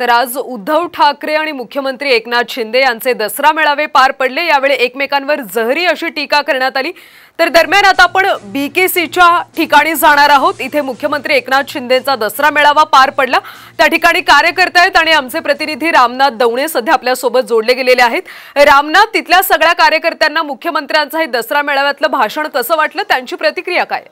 तर आज उद्धव ठाकरे आणि मुख्यमंत्री एकनाथ शिंदे यांचे दसरा मेळावे पार पडले यावेळी एकमेकांवर जहरी अशी टीका करण्यात आली तर दरम्यान आता आपण बी के सीच्या ठिकाणी जाणार आहोत इथे मुख्यमंत्री एकनाथ शिंदेचा दसरा मेळावा पार पडला त्या ठिकाणी कार्यकर्ते आहेत आणि आमचे प्रतिनिधी रामनाथ दवणे सध्या आपल्यासोबत जोडले गेलेले आहेत रामनाथ तिथल्या सगळ्या कार्यकर्त्यांना मुख्यमंत्र्यांचं हे दसरा मेळाव्यातलं भाषण कसं वाटलं त्यांची प्रतिक्रिया काय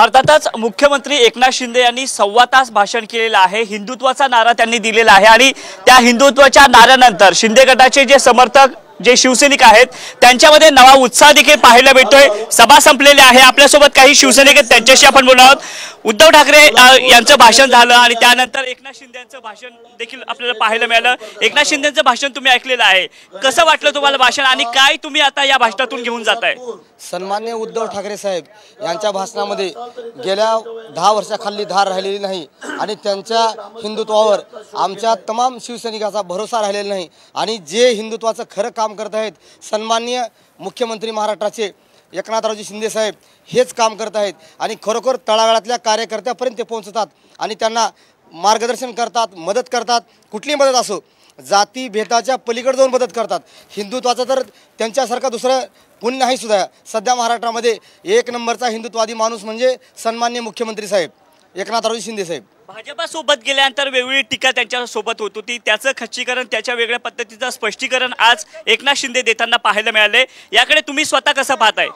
अर्थातच मुख्यमंत्री एकनाथ शिंदे यांनी सव्वा तास भाषण केलेलं आहे हिंदुत्वाचा नारा त्यांनी दिलेला आहे आणि त्या हिंदुत्वाच्या नाऱ्यानंतर शिंदे गटाचे जे समर्थक जे शिवसैनिक आहेत त्यांच्यामध्ये नवा उत्साह देखील पाहायला भेटतोय सभा संपलेली आहे आपल्यासोबत काही शिवसैनिक आहेत त्यांच्याशी आपण बोलणार आहोत उद्धव ठाकरे यांचं भाषण झालं आणि त्यानंतर एकनाथ शिंदे यांचं भाषण देखील आपल्याला पाहायला मिळालं एकनाथ शिंदेचं भाषण तुम्ही ऐकलेलं आहे कसं वाटलं तुम्हाला भाषण आणि काय तुम्ही आता या भाषणातून घेऊन आहे सन्मान्य उद्धव ठाकरे साहेब यांच्या भाषणामध्ये गेल्या दहा वर्षाखाली धार राहिलेली नाही आणि त्यांच्या हिंदुत्वावर आमच्या तमाम शिवसैनिकाचा भरोसा राहिलेला नाही आणि जे हिंदुत्वाचं खरं काम करत आहेत सन्मान्य मुख्यमंत्री महाराष्ट्राचे एकनाथरावजी शिंदेसाहेब हेच काम करत आहेत आणि खरोखर तळागाळातल्या कार्यकर्त्यापर्यंत ते पोहोचतात आणि त्यांना मार्गदर्शन करतात मदत करतात कुठली मदत असो जाती भेदाच्या पलीकडे जाऊन मदत करतात हिंदुत्वाचा तर त्यांच्यासारखा दुसरं पुण्य आहे सुद्धा सध्या महाराष्ट्रामध्ये एक नंबरचा हिंदुत्वादी माणूस म्हणजे सन्मान्य मुख्यमंत्री साहेब एकनाथरावजी शिंदेसाहेब भाजपासोबत गेल्यानंतर वेगवेगळी टीका त्यांच्यासोबत होत होती त्याचं खच्चीकरण त्याच्या वेगळ्या पद्धतीचं स्पष्टीकरण आज एकनाथ शिंदे देताना पाहायला मिळाले याकडे तुम्ही स्वतः कसं पाहताय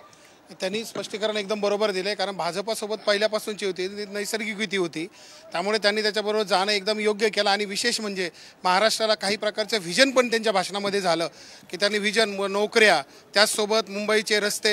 त्यांनी स्पष्टीकरण एकदम बरोबर दिलं आहे कारण भाजपासोबत पहिल्यापासूनची होती ती नैसर्गिक युती होती त्यामुळे त्यांनी त्याच्याबरोबर जाणं एकदम योग्य केलं आणि विशेष म्हणजे महाराष्ट्राला काही प्रकारचं व्हिजन पण त्यांच्या भाषणामध्ये झालं की त्यांनी व्हिजन नोकऱ्या त्याचसोबत मुंबईचे रस्ते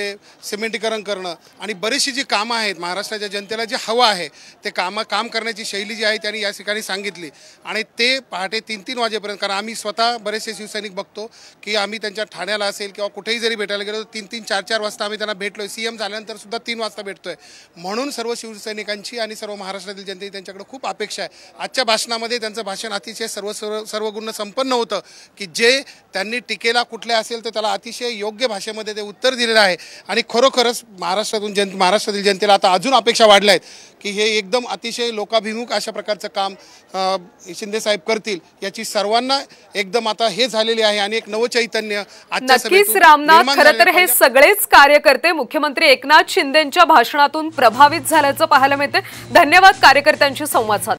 सिमेंटीकरण करणं आणि बरीचशी जी कामं आहेत महाराष्ट्राच्या जनतेला जे हवं आहे ते कामं काम करण्याची शैली जी आहे त्यांनी या ठिकाणी सांगितली आणि ते पहाटे तीन तीन वाजेपर्यंत कारण आम्ही स्वतः बरेचसे शिवसैनिक बघतो की आम्ही त्यांच्या ठाण्याला असेल किंवा कुठेही जरी भेटायला गेलो तीन तीन चार चार वाजता आम्ही त्यांना भेटलो सीएम झाल्यानंतर सुद्धा तीन वाजता भेटतोय म्हणून सर्व शिवसैनिकांची आणि सर्व महाराष्ट्रातील जनतेची त्यांच्याकडे खूप अपेक्षा आहे आजच्या भाषणामध्ये त्यांचं भाषण अतिशय सर्व सर्व सर्वगुण संपन्न होतं की जे त्यांनी टीकेला कुठल्या असेल तर त्याला अतिशय योग्य भाषेमध्ये ते उत्तर दिलेलं आहे आणि खरोखरच महाराष्ट्रातून जन महाराष्ट्रातील जनतेला आता अजून अपेक्षा वाढल्या आहेत की हे एकदम अतिशय लोकाभिमुख अशा प्रकारचं काम शिंदेसाहेब करतील याची सर्वांना एकदम आता हे झालेली आहे आणि एक नवचैतन्य नक्कीच रामनाथ खरं तर हे सगळेच कार्यकर्ते मुख्यमंत्री एकनाथ शिंदेच्या भाषणातून प्रभावित झाल्याचं पाहायला मिळते धन्यवाद कार्यकर्त्यांशी संवाद साध